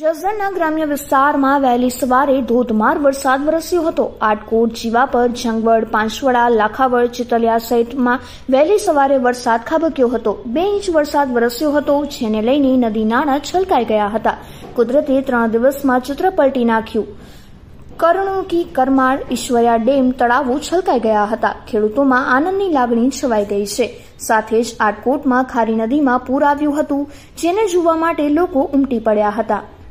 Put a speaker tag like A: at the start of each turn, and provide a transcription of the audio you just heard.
A: જસદણના ગ્રામ્ય વિસ્તારમાં વહેલી સવારે ધોધમાર વરસાદ વરસ્યો હતો આટકોટ જીવાપર જંગવડ પાંચવડા લાખાવડ ચિતલિયા સહિતમાં વહેલી સવારે વરસાદ ખાબક્યો હતો બે ઇંચ વરસાદ વરસ્યો હતો જેને લઈને નદી નાળા છલકાઈ ગયા હતા કુદરતે ત્રણ દિવસમાં ચિત્ર પલટી નાખ્યું કરણુકી કરમાળ ઈશ્વર્યા ડેમ તળાવો છલકાઈ ગયા હતા ખેડૂતોમાં આનંદની લાગણી છવાઈ ગઈ છે સાથે જ આટકોટમાં ખારી નદીમાં પૂર આવ્યું હતું જેને જોવા માટે લોકો ઉમટી પડ્યા હતા